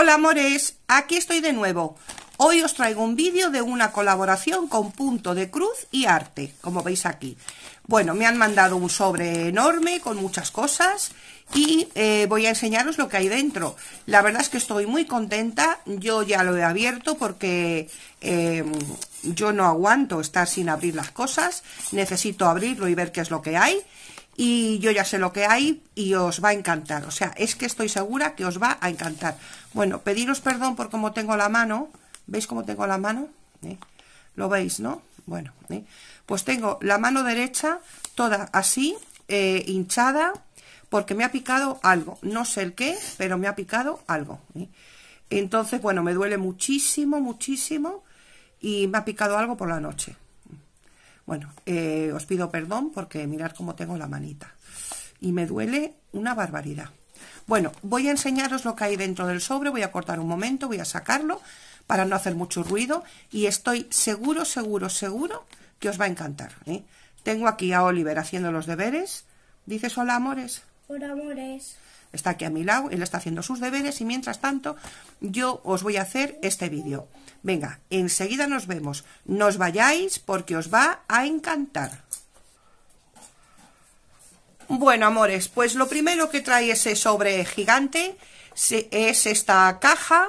Hola amores, aquí estoy de nuevo. Hoy os traigo un vídeo de una colaboración con Punto de Cruz y Arte, como veis aquí. Bueno, me han mandado un sobre enorme con muchas cosas y eh, voy a enseñaros lo que hay dentro. La verdad es que estoy muy contenta, yo ya lo he abierto porque eh, yo no aguanto estar sin abrir las cosas, necesito abrirlo y ver qué es lo que hay y yo ya sé lo que hay y os va a encantar. O sea, es que estoy segura que os va a encantar. Bueno, pediros perdón por cómo tengo la mano. ¿Veis cómo tengo la mano? ¿Eh? ¿Lo veis, no? Bueno, ¿eh? pues tengo la mano derecha toda así, eh, hinchada, porque me ha picado algo. No sé el qué, pero me ha picado algo. Entonces, bueno, me duele muchísimo, muchísimo y me ha picado algo por la noche. Bueno, eh, os pido perdón porque mirad cómo tengo la manita. Y me duele una barbaridad. Bueno, voy a enseñaros lo que hay dentro del sobre, voy a cortar un momento, voy a sacarlo para no hacer mucho ruido y estoy seguro, seguro, seguro que os va a encantar. ¿eh? Tengo aquí a Oliver haciendo los deberes. ¿Dices hola, amores? Hola, amores está aquí a mi lado, él está haciendo sus deberes y mientras tanto yo os voy a hacer este vídeo. Venga, enseguida nos vemos. nos vayáis porque os va a encantar. Bueno, amores, pues lo primero que trae ese sobre gigante es esta caja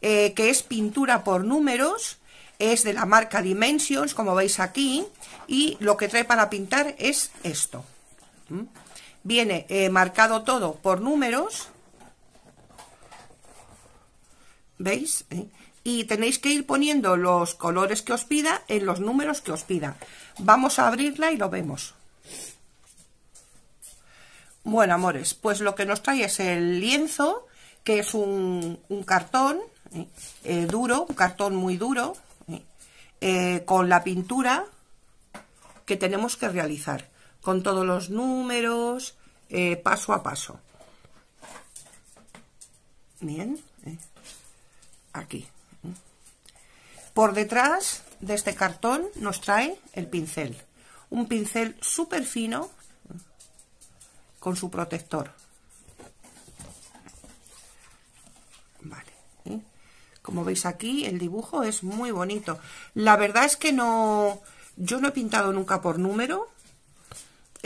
eh, que es pintura por números es de la marca Dimensions, como veis aquí, y lo que trae para pintar es esto. ¿Mm? viene eh, marcado todo por números, ¿veis? Eh, y tenéis que ir poniendo los colores que os pida en los números que os pida. Vamos a abrirla y lo vemos. Bueno, amores, pues lo que nos trae es el lienzo, que es un, cartón eh, duro, un cartón muy duro, con la pintura que tenemos que realizar con todos los números, eh, paso a paso. Bien, eh, aquí. Por detrás de este cartón nos trae el pincel. Un pincel súper fino con su protector. Vale. ¿eh? Como veis aquí, el dibujo es muy bonito. La verdad es que no... Yo no he pintado nunca por número,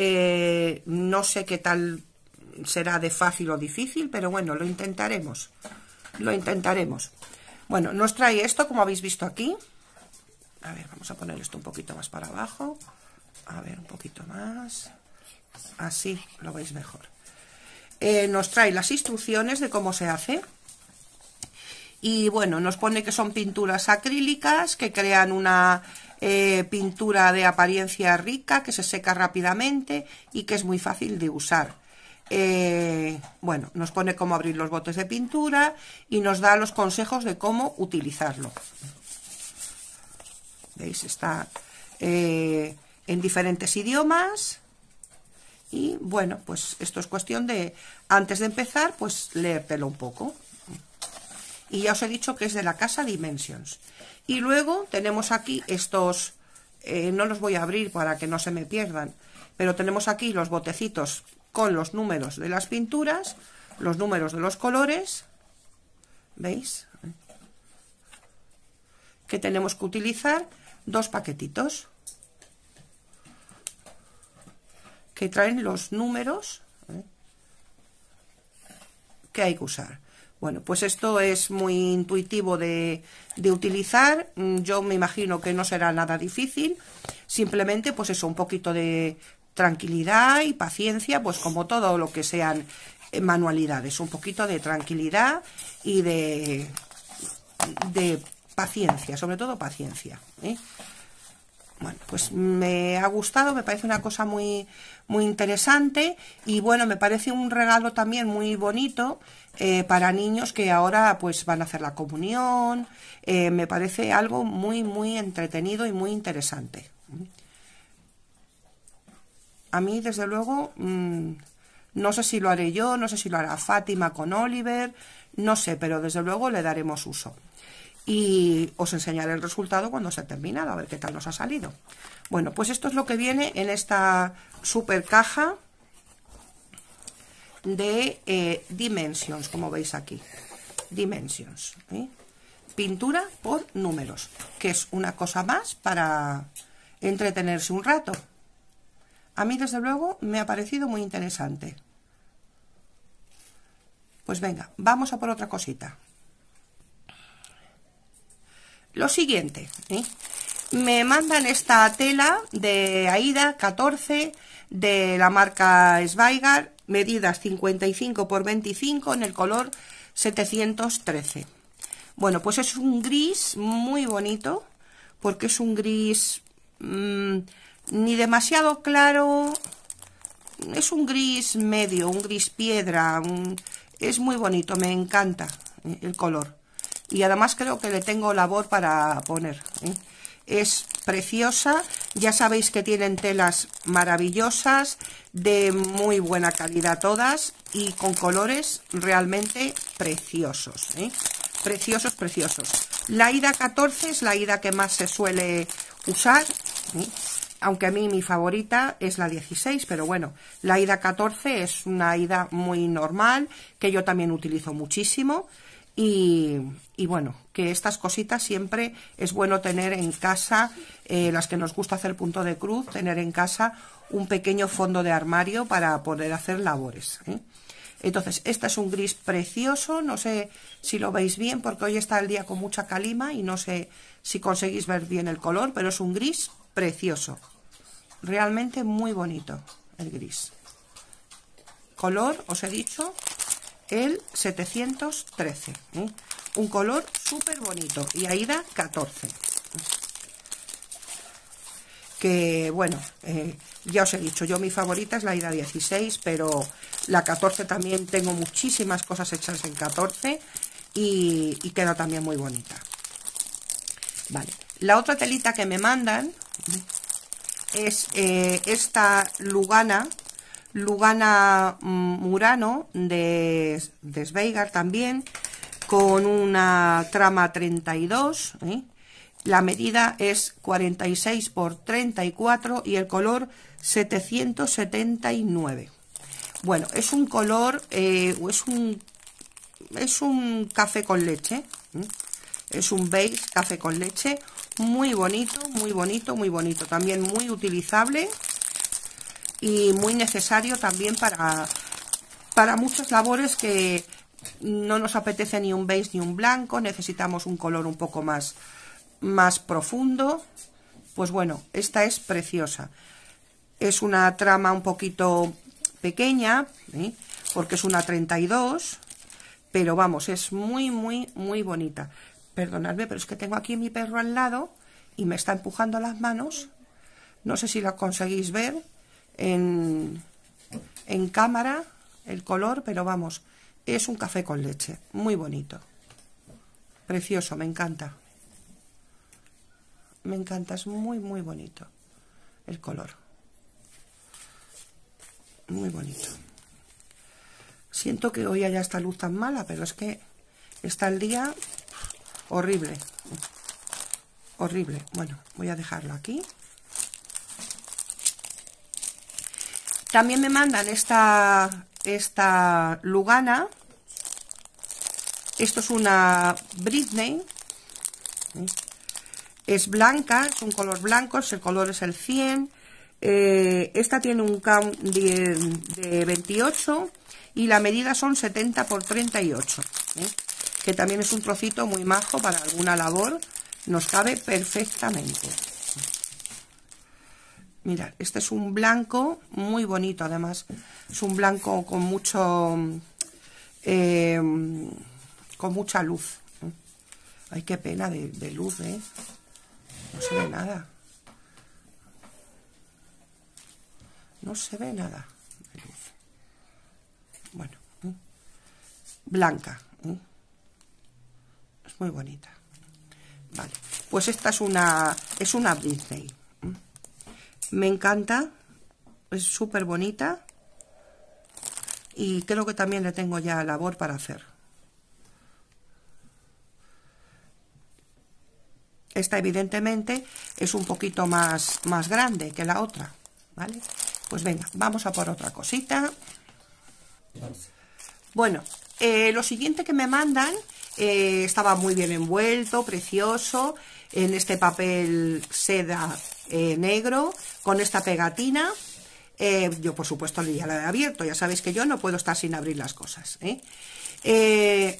eh, no sé qué tal será de fácil o difícil, pero bueno, lo intentaremos. Lo intentaremos. Bueno, nos trae esto, como habéis visto aquí. A ver, vamos a poner esto un poquito más para abajo. A ver, un poquito más. Así lo veis mejor. Eh, nos trae las instrucciones de cómo se hace. Y bueno, nos pone que son pinturas acrílicas que crean una eh, pintura de apariencia rica que se seca rápidamente y que es muy fácil de usar. Eh, bueno, nos pone cómo abrir los botes de pintura y nos da los consejos de cómo utilizarlo. ¿Veis? Está eh, en diferentes idiomas. Y bueno, pues esto es cuestión de, antes de empezar, pues leértelo un poco y ya os he dicho que es de la casa Dimensions. Y luego tenemos aquí estos, eh, no los voy a abrir para que no se me pierdan, pero tenemos aquí los botecitos con los números de las pinturas, los números de los colores, ¿veis? Que tenemos que utilizar dos paquetitos que traen los números ¿eh? que hay que usar. Bueno, pues esto es muy intuitivo de, utilizar. Mm, yo me imagino que no será nada difícil. Simplemente, pues eso, un poquito de tranquilidad y paciencia, pues como todo lo que sean eh, manualidades. Un poquito de tranquilidad y de, de paciencia, sobre todo paciencia. ¿eh? bueno, pues me ha gustado, me parece una cosa muy, muy interesante y bueno, me parece un regalo también muy bonito eh, para niños que ahora pues van a hacer la comunión. Eh, me parece algo muy, muy entretenido y muy interesante. A mí, desde luego, mm, no sé si lo haré yo, no sé si lo hará Fátima con Oliver, no sé, pero desde luego le daremos uso. Y os enseñaré el resultado cuando se ha terminado, a ver qué tal nos ha salido. Bueno, pues esto es lo que viene en esta super caja de eh, Dimensions, como veis aquí. Dimensions. Eh? Pintura por números, que es una cosa más para entretenerse un rato. A mí, desde luego, me ha parecido muy interesante. Pues venga, vamos a por otra cosita. Lo siguiente, ¿eh? me mandan esta tela de Aida 14 de la marca Sveigar, medidas 55 por 25 en el color 713. Bueno, pues es un gris muy bonito, porque es un gris mm, ni demasiado claro, es un gris medio, un gris piedra, es muy bonito, me encanta eh, el color. Y además creo que le tengo labor para poner. ¿eh? es preciosa. Ya sabéis que tienen telas maravillosas, de muy buena calidad todas y con colores realmente preciosos. ¿eh? Preciosos, preciosos. La ida 14 es la ida que más se suele usar. ¿eh? Aunque a mí mi favorita es la 16, pero bueno, la ida 14 es una ida muy normal que yo también utilizo muchísimo. Y, bueno, que estas cositas siempre es bueno tener en casa, eh, las que nos gusta hacer punto de cruz, tener en casa un pequeño fondo de armario para poder hacer labores. ¿eh? Entonces, este es un gris precioso, no sé si lo veis bien porque hoy está el día con mucha calima y no sé si conseguís ver bien el color, pero es un gris precioso. Realmente muy bonito el gris. Color, os he dicho, el 713. ¿eh? Un color súper bonito. Y Aida 14. Que bueno, eh, ya os he dicho, yo mi favorita es la ida 16, pero la 14 también tengo muchísimas cosas hechas en 14 y, queda también muy bonita. Vale, la otra telita que me mandan ¿eh? es esta Lugana, Lugana mm, Murano de, también, con una trama 32. ¿eh? La medida es 46 por 34 y el color 779. Bueno, es un color, eh, es un es un café con leche, ¿eh? es un beige café con leche, muy bonito, muy bonito, muy bonito, también muy utilizable, y muy necesario también para, para muchas labores que no nos apetece ni un beige ni un blanco, necesitamos un color un poco más, más profundo. Pues bueno, esta es preciosa. Es una trama un poquito pequeña, ¿eh? porque es una 32, pero vamos, es muy, muy, muy bonita. Perdonadme, pero es que tengo aquí mi perro al lado y me está empujando las manos. No sé si la conseguís ver en, cámara el color, pero vamos, es un café con leche, muy bonito. Precioso, me encanta. Me encanta, es muy, muy bonito el color. Muy bonito. Siento que hoy haya esta luz tan mala, pero es que está el día horrible. Horrible. Bueno, voy a dejarlo aquí. También me mandan esta, esta Lugana. Esto es una Britney. Es blanca, es un color blanco, el color es el 100. Eh, esta tiene un count de, 28 y la medida son 70 por 38. ¿eh? Que también es un trocito muy majo para alguna labor. Nos cabe perfectamente. Mirad, este es un blanco muy bonito además. Es un blanco con mucho... Em, con mucha luz. Ay, qué pena de, luz, ¿eh? No se ve nada. No se ve nada de luz. Bueno. ¿eh? Blanca. ¿eh? Es muy bonita. Vale. Pues esta es una... Es una disney me encanta. Es súper bonita. Y creo que también le tengo ya labor para hacer. Esta evidentemente es un poquito más, más grande que la otra. ¿Vale? Pues venga, vamos a por otra cosita. Bueno, eh, lo siguiente que me mandan eh, estaba muy bien envuelto, precioso, en este papel seda eh, negro con esta pegatina. Eh, yo, por supuesto, ya la he abierto. Ya sabéis que yo no puedo estar sin abrir las cosas. ¿eh?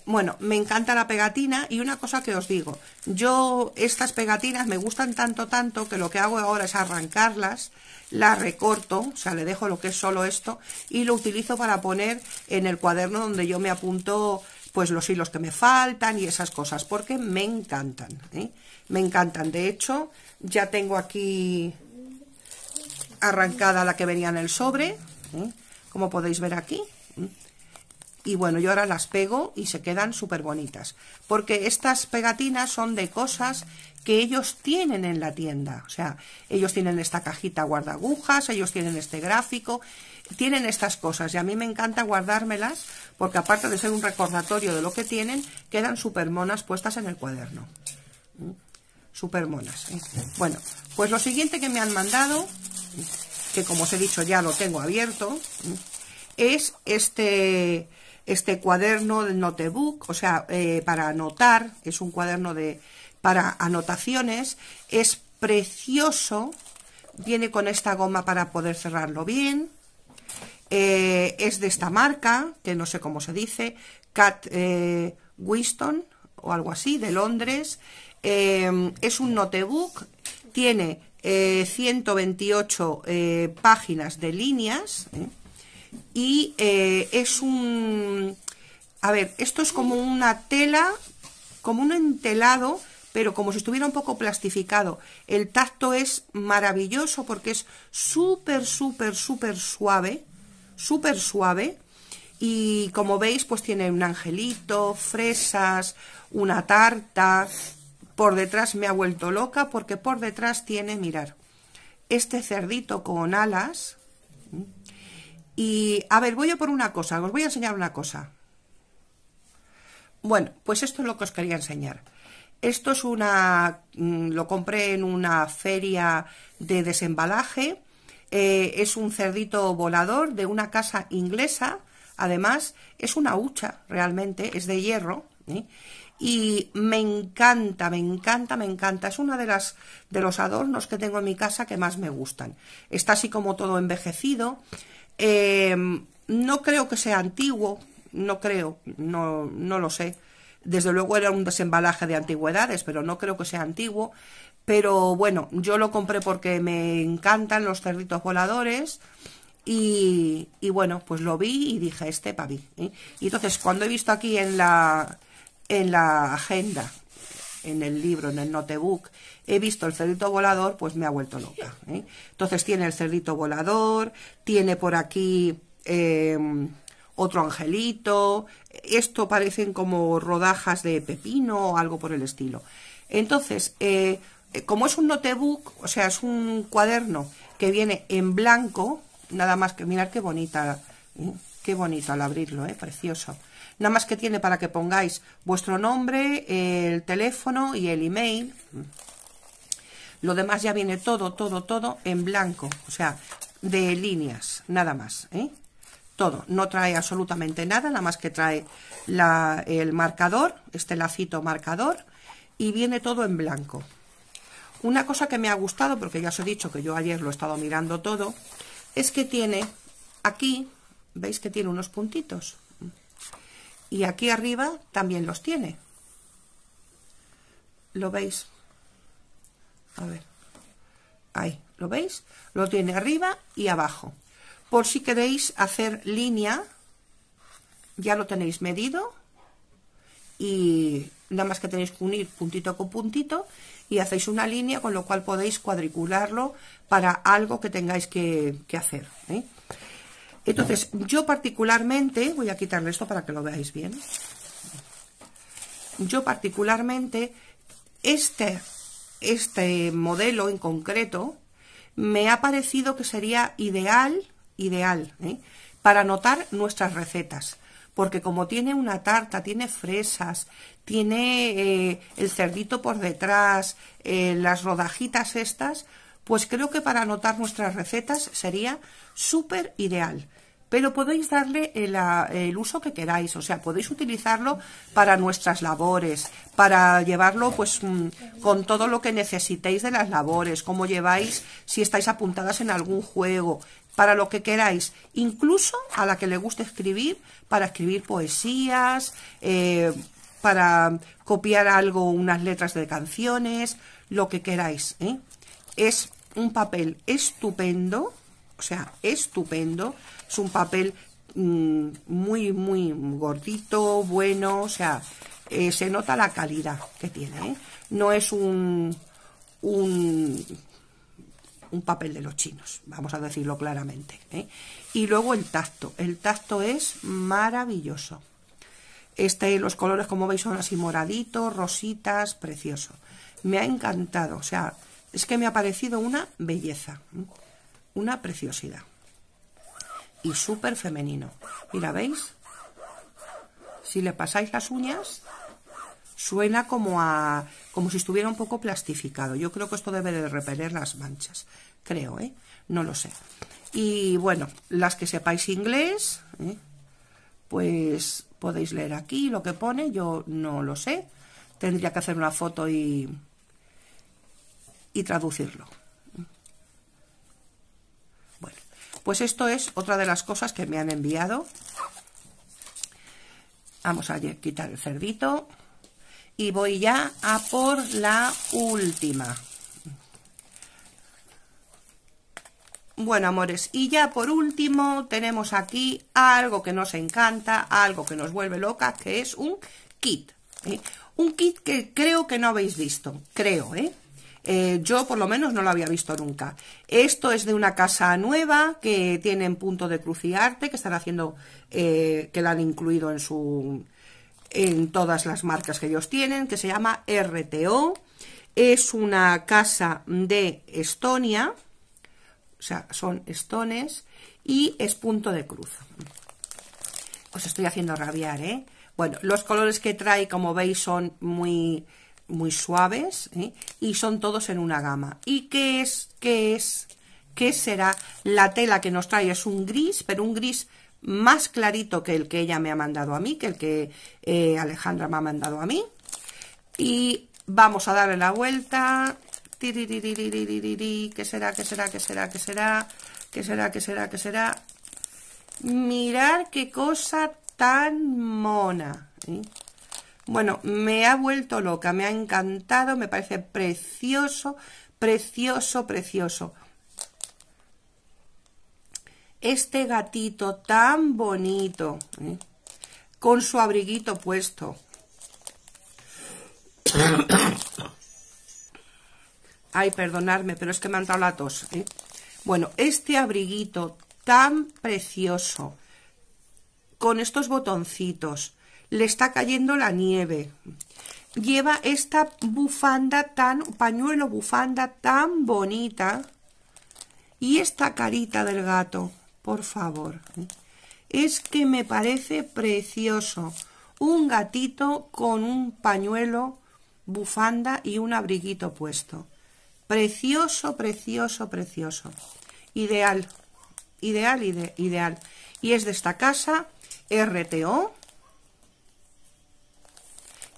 bueno, me encanta la pegatina y una cosa que os digo. Yo estas pegatinas me gustan tanto, tanto, que lo que hago ahora es arrancarlas, la recorto, o sea, le dejo lo que es solo esto y lo utilizo para poner en el cuaderno donde yo me apunto pues los hilos que me faltan y esas cosas, porque me encantan, ¿eh? me encantan. De hecho, ya tengo aquí arrancada la que venía en el sobre, ¿eh? como podéis ver aquí. ¿eh? Y bueno, yo ahora las pego y se quedan súper bonitas, porque estas pegatinas son de cosas que ellos tienen en la tienda. O sea, ellos tienen esta cajita guardagujas ellos tienen este gráfico, tienen estas cosas y a mí me encanta guardármelas porque aparte de ser un recordatorio de lo que tienen, quedan súper monas puestas en el cuaderno. ¿Mm? Súper monas. ¿eh? Bueno, pues lo siguiente que me han mandado, que como os he dicho ya lo tengo abierto, ¿Mm? es este, este cuaderno de notebook, o sea, eh, para anotar, es un cuaderno de para anotaciones, es precioso, viene con esta goma para poder cerrarlo bien, eh, es de esta marca, que no sé cómo se dice, Cat eh, Winston o algo así, de Londres. Eh, es un notebook, tiene 128 eh, páginas de líneas y es un... A ver, esto es como una tela, como un entelado, pero como si estuviera un poco plastificado. El tacto es maravilloso porque es súper, súper, súper suave súper suave. Y como veis, pues tiene un angelito, fresas, una tarta. Por detrás me ha vuelto loca porque por detrás tiene, mirar, este cerdito con alas. Y, a ver, voy a por una cosa, os voy a enseñar una cosa. Bueno, pues esto es lo que os quería enseñar. Esto es una... Mm, lo compré en una feria de desembalaje eh, es un cerdito volador de una casa inglesa, además es una hucha realmente, es de hierro, ¿eh? y me encanta, me encanta, me encanta. Es una de las de los adornos que tengo en mi casa que más me gustan. Está así como todo envejecido. Em, no creo que sea antiguo, no creo, no, no lo sé. Desde luego era un desembalaje de antigüedades, pero no creo que sea antiguo. Pero bueno, yo lo compré porque me encantan los cerditos voladores. Y, bueno, pues lo vi y dije, este para mí. ¿eh? Y entonces, cuando he visto aquí en la, en la agenda, en el libro, en el notebook, he visto el cerdito volador, pues me ha vuelto loca. ¿eh? Entonces tiene el cerdito volador, tiene por aquí em, otro angelito, esto parecen como rodajas de pepino o algo por el estilo. Entonces, eh, eh, como es un notebook, o sea, es un cuaderno que viene en blanco, nada más que, mirar qué bonita, mm, qué bonito al abrirlo, eh, precioso. Nada más que tiene para que pongáis vuestro nombre, el teléfono y el email. Lo demás ya viene todo, todo, todo en blanco, o sea, de líneas, nada más, eh. Todo, no trae absolutamente nada, nada más que trae el marcador, este lacito marcador, y viene todo en blanco, una cosa que me ha gustado, porque ya os he dicho que yo ayer lo he estado mirando todo, es que tiene aquí, veis que tiene unos puntitos, y aquí arriba también los tiene. ¿Lo veis? A ver, ahí, ¿lo veis? Lo tiene arriba y abajo. Por si queréis hacer línea, ya lo tenéis medido y nada más que tenéis que unir puntito con puntito y hacéis una línea con lo cual podéis cuadricularlo para algo que tengáis que, hacer. ¿eh? Entonces, yo particularmente, voy a quitarle esto para que lo veáis bien, yo particularmente, este, este modelo en concreto, me ha parecido que sería ideal, ideal, ¿eh? para anotar nuestras recetas porque como tiene una tarta, tiene fresas, tiene eh, el cerdito por detrás, eh, las rodajitas estas, pues creo que para anotar nuestras recetas sería súper ideal. Pero podéis darle el, uso que queráis, o sea, podéis utilizarlo para nuestras labores, para llevarlo pues mm, con todo lo que necesitéis de las labores, como lleváis si estáis apuntadas en algún juego, para lo que queráis, incluso a la que le guste escribir, para escribir poesías, eh, para copiar algo, unas letras de canciones, lo que queráis. ¿eh? Es un papel estupendo, o sea, estupendo, es un papel mm, muy, muy gordito, bueno, o sea, eh, se nota la calidad que tiene. No es un, un un papel de los chinos, vamos a decirlo claramente. ¿eh? Y luego el tacto, el tacto es maravilloso. Este, los colores como veis son así moraditos, rositas, precioso. Me ha encantado, o sea, es que me ha parecido una belleza, una preciosidad. Y súper femenino. Mira, ¿veis? Si le pasáis las uñas, suena como a como si estuviera un poco plastificado. Yo creo que esto debe de repeler las manchas, creo, ¿eh? No lo sé. Y bueno, las que sepáis inglés, ¿eh? pues podéis leer aquí lo que pone, yo no lo sé. Tendría que hacer una foto y, y traducirlo. Bueno, pues esto es otra de las cosas que me han enviado. Vamos a quitar el cerdito y voy ya a por la última. Bueno, amores, y ya por último tenemos aquí algo que nos encanta, algo que nos vuelve loca, que es un kit. ¿eh? Un kit que creo que no habéis visto, creo, ¿eh? ¿eh? yo por lo menos no lo había visto nunca. Esto es de una casa nueva que tienen punto de cruciarte, que están haciendo, eh, que la han incluido en su, en todas las marcas que ellos tienen, que se llama RTO. Es una casa de Estonia, o sea, son estones, y es punto de cruz. Os estoy haciendo rabiar, ¿eh? Bueno, los colores que trae, como veis, son muy, muy suaves ¿eh? y son todos en una gama. ¿Y qué es? ¿Qué es? ¿Qué será? La tela que nos trae es un gris, pero un gris más clarito que el que ella me ha mandado a mí, que el que eh, Alejandra me ha mandado a mí. Y vamos a darle la vuelta. ¿Qué será? ¿Qué será? ¿Qué será? ¿Qué será? ¿Qué será? ¿Qué será? ¿Qué será? Mirar qué cosa tan mona. ¿eh? Bueno, me ha vuelto loca, me ha encantado, me parece precioso, precioso, precioso este gatito tan bonito, ¿eh? con su abriguito puesto. Ay, perdonadme, pero es que me han dado la tos. ¿eh? Bueno, este abriguito tan precioso, con estos botoncitos, le está cayendo la nieve. Lleva esta bufanda tan, pañuelo bufanda tan bonita y esta carita del gato por favor. ¿eh? Es que me parece precioso. Un gatito con un pañuelo, bufanda y un abriguito puesto. Precioso, precioso, precioso. Ideal, ideal, ideal. Y es de esta casa, RTO,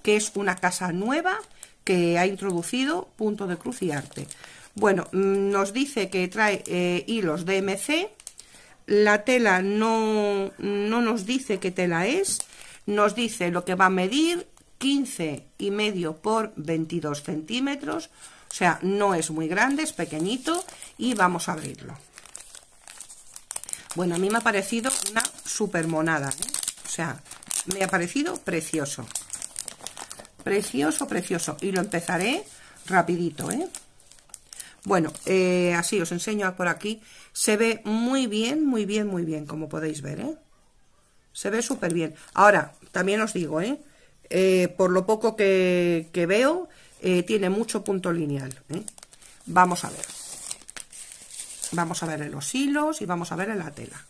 que es una casa nueva que ha introducido Punto de Cruz y Arte. Bueno, mm, nos dice que trae eh, hilos DMC, la tela no, nos dice qué tela es, nos dice lo que va a medir, 15 y medio por 22 centímetros, o sea, no es muy grande, es pequeñito y vamos a abrirlo. Bueno, a mí me ha parecido una super monada, ¿eh? o sea, me ha parecido precioso. Precioso, precioso. Y lo empezaré rapidito, ¿eh? Bueno, eh, así os enseño por aquí. Se ve muy bien, muy bien, muy bien, como podéis ver, ¿eh? Se ve súper bien. Ahora, también os digo, ¿eh? por lo poco que, que veo, tiene mucho punto lineal. Vamos a ver. Vamos a ver en los hilos y vamos a ver en la tela.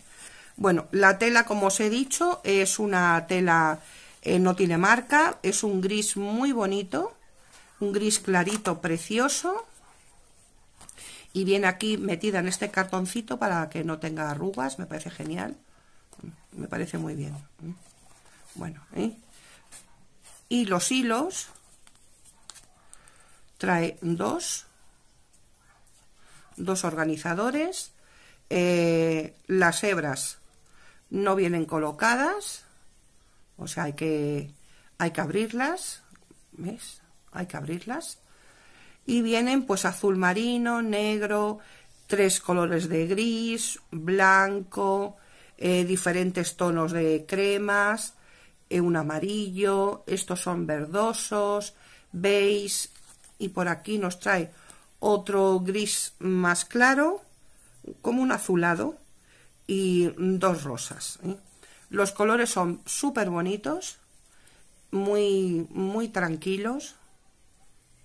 Bueno, la tela, como os he dicho, es una tela, no tiene marca, es un gris muy bonito, un gris clarito, precioso y viene aquí metida en este cartoncito para que no tenga arrugas, me parece genial, me parece muy bien. Bueno, ¿eh? y los hilos trae dos, dos organizadores, eh, las hebras no vienen colocadas, o sea, hay que, hay que abrirlas, ¿ves? Hay que abrirlas y vienen pues azul marino, negro, tres colores de gris, blanco, eh, diferentes tonos de cremas, eh, un amarillo, estos son verdosos, beige y por aquí nos trae otro gris más claro, como un azulado y dos rosas. ¿eh? Los colores son súper bonitos, muy, muy tranquilos,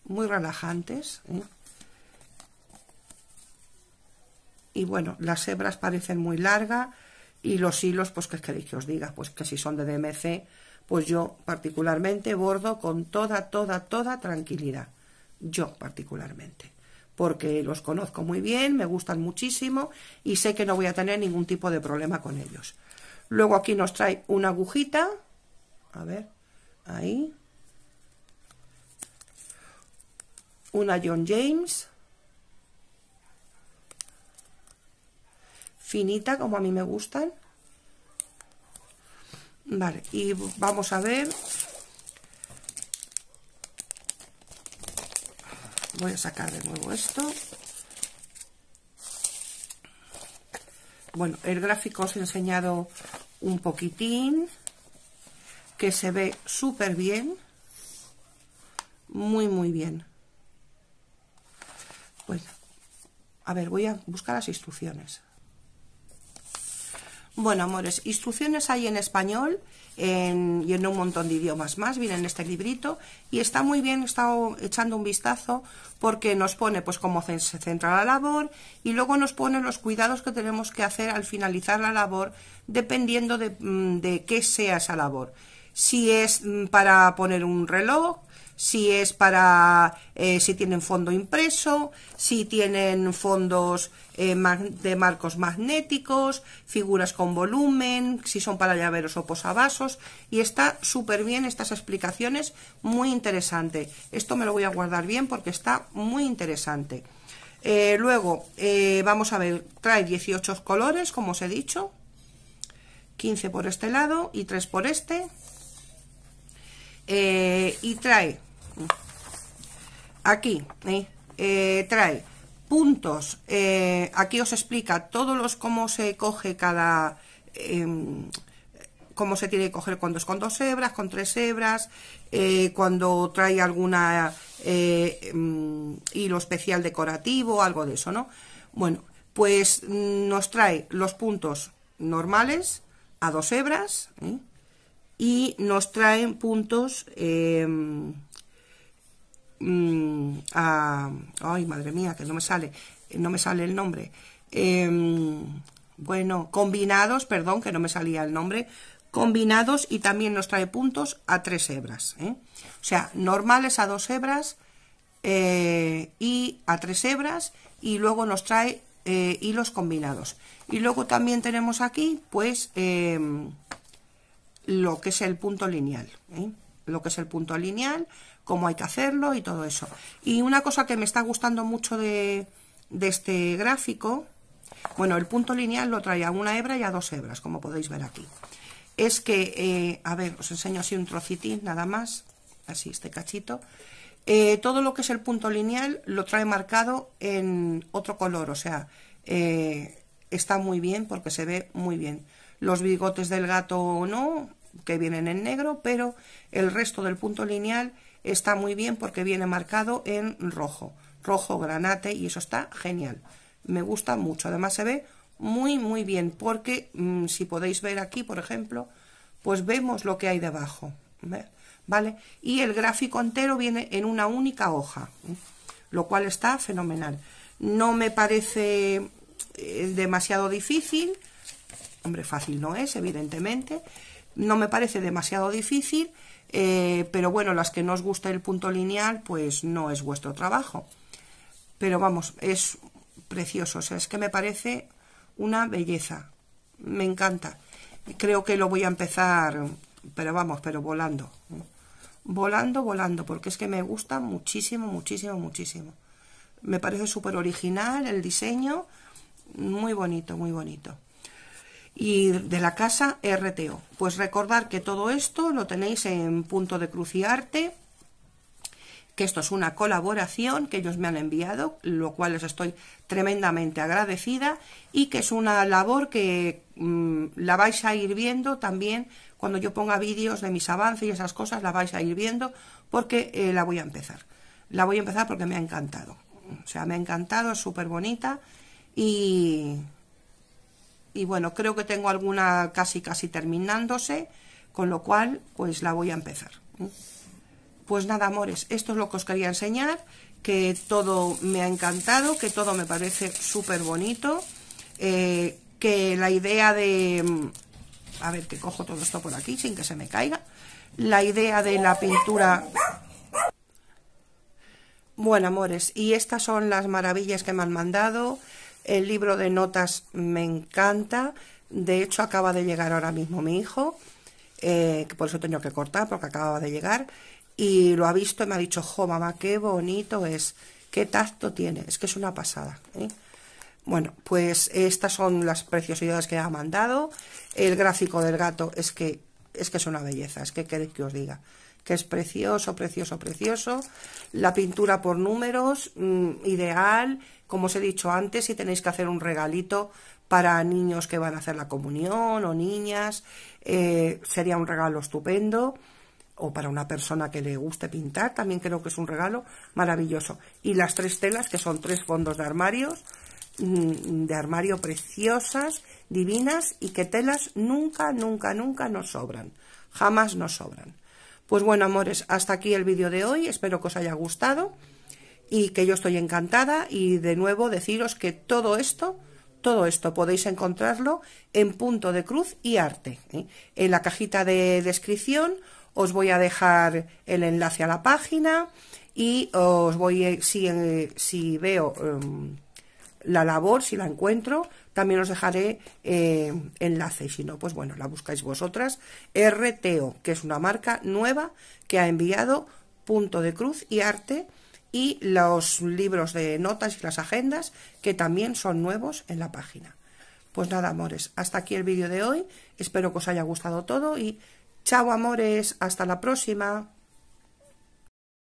muy relajantes. ¿eh? Y bueno, las hebras parecen muy largas y los hilos, pues que queréis que os diga, pues que si son de DMC, pues yo particularmente bordo con toda, toda, toda tranquilidad. Yo particularmente. Porque los conozco muy bien, me gustan muchísimo y sé que no voy a tener ningún tipo de problema con ellos. Luego aquí nos trae una agujita. A ver, ahí. una John James, finita como a mí me gustan. Vale, y vamos a ver. Voy a sacar de nuevo esto. Bueno, el gráfico os he enseñado un poquitín, que se ve súper bien, muy muy bien. Bueno, pues, a ver, voy a buscar las instrucciones. Bueno, amores, instrucciones hay en español y en un montón de idiomas más, viene en este librito y está muy bien, he estado echando un vistazo porque nos pone pues cómo se centra la labor y luego nos pone los cuidados que tenemos que hacer al finalizar la labor dependiendo de mm, qué sea esa labor. Si es mm, para poner un reloj, si es para, eh, si tienen fondo impreso, si tienen fondos eh, de marcos magnéticos, figuras con volumen, si son para llaveros o posavasos. Y está súper bien estas explicaciones, muy interesante. Esto me lo voy a guardar bien porque está muy interesante. Eh, luego, vamos a ver, trae 18 colores, como os he dicho. 15 por este lado y 3 por este. y trae Aquí eh, eh, trae puntos. Eh, aquí os explica todos los cómo se coge cada... Em, cómo se tiene que coger cuando es con dos hebras, con tres hebras, cuando trae alguna em, hilo especial decorativo, algo de eso, ¿no? Bueno, pues mm, nos trae los puntos normales a dos hebras y nos traen puntos em, Mm, ay, madre mía, que no me sale, eh, no me sale el nombre. Em, bueno, combinados, perdón, que no me salía el nombre, combinados y también nos trae puntos a tres hebras. ¿eh? O sea, normales a dos hebras eh, y a tres hebras y luego nos trae hilos combinados. Y luego también tenemos aquí, pues, em, lo que es el punto lineal lo que es el punto lineal, cómo hay que hacerlo y todo eso. Y una cosa que me está gustando mucho de, este gráfico, bueno, el punto lineal lo trae a una hebra y a dos hebras, como podéis ver aquí. Es que, eh, a ver, os enseño así un trocitín nada más, así este cachito. Eh, todo lo que es el punto lineal lo trae marcado en otro color, o sea, eh, está muy bien porque se ve muy bien. Los bigotes del gato no, que vienen en negro, pero el resto del punto lineal está muy bien porque viene marcado en rojo, rojo granate y eso está genial. Me gusta mucho, además se ve muy muy bien porque mm, si podéis ver aquí, por ejemplo, pues vemos lo que hay debajo, ¿vale? Y el gráfico entero viene en una única hoja, ¿eh? lo cual está fenomenal. No me parece eh, demasiado difícil, hombre, fácil no es, evidentemente, no me parece demasiado difícil, eh, pero bueno, las que no os gusta el punto lineal, pues no es vuestro trabajo. Pero vamos, es precioso, o sea, es que me parece una belleza, me encanta. Creo que lo voy a empezar, pero vamos, pero volando. Volando, volando, porque es que me gusta muchísimo, muchísimo, muchísimo. Me parece súper original el diseño, muy bonito, muy bonito y de la casa RTO. Pues recordar que todo esto lo tenéis en punto de cruciarte, que esto es una colaboración que ellos me han enviado, lo cual les estoy tremendamente agradecida y que es una labor que mm, la vais a ir viendo también cuando yo ponga vídeos de mis avances y esas cosas, la vais a ir viendo porque eh, la voy a empezar. La voy a empezar porque me ha encantado. O sea, me ha encantado, es súper bonita y y bueno, creo que tengo alguna casi casi terminándose, con lo cual pues la voy a empezar. Pues nada, amores, esto es lo que os quería enseñar, que todo me ha encantado, que todo me parece súper bonito, eh, que la idea de... Mm, a ver, que cojo todo esto por aquí sin que se me caiga. La idea de la pintura... Bueno, amores, y estas son las maravillas que me han mandado. El libro de notas me encanta. De hecho, acaba de llegar ahora mismo mi hijo, eh, que por eso tenía que cortar, porque acababa de llegar. Y lo ha visto y me ha dicho, jo, mamá, qué bonito es, qué tacto tiene. Es que es una pasada. ¿eh? Bueno, pues estas son las preciosidades que ha mandado. El gráfico del gato es que es que es una belleza, es que qué que os diga que es precioso, precioso, precioso. La pintura por números, mm, ideal como os he dicho antes, si tenéis que hacer un regalito para niños que van a hacer la comunión o niñas, eh, sería un regalo estupendo. O para una persona que le guste pintar, también creo que es un regalo maravilloso. Y las tres telas, que son tres fondos de armarios, mm, de armario preciosas, divinas y que telas nunca, nunca, nunca nos sobran. Jamás nos sobran. Pues bueno, amores, hasta aquí el vídeo de hoy. Espero que os haya gustado y que yo estoy encantada y de nuevo deciros que todo esto, todo esto podéis encontrarlo en Punto de Cruz y Arte. ¿eh? En la cajita de descripción os voy a dejar el enlace a la página y os voy, eh, si, eh, si veo em, la labor, si la encuentro, también os dejaré enlace y si no, pues bueno, la buscáis vosotras. RTO, que es una marca nueva que ha enviado Punto de Cruz y Arte y los libros de notas y las agendas que también son nuevos en la página. Pues nada, amores, hasta aquí el vídeo de hoy. Espero que os haya gustado todo y chao, amores, hasta la próxima.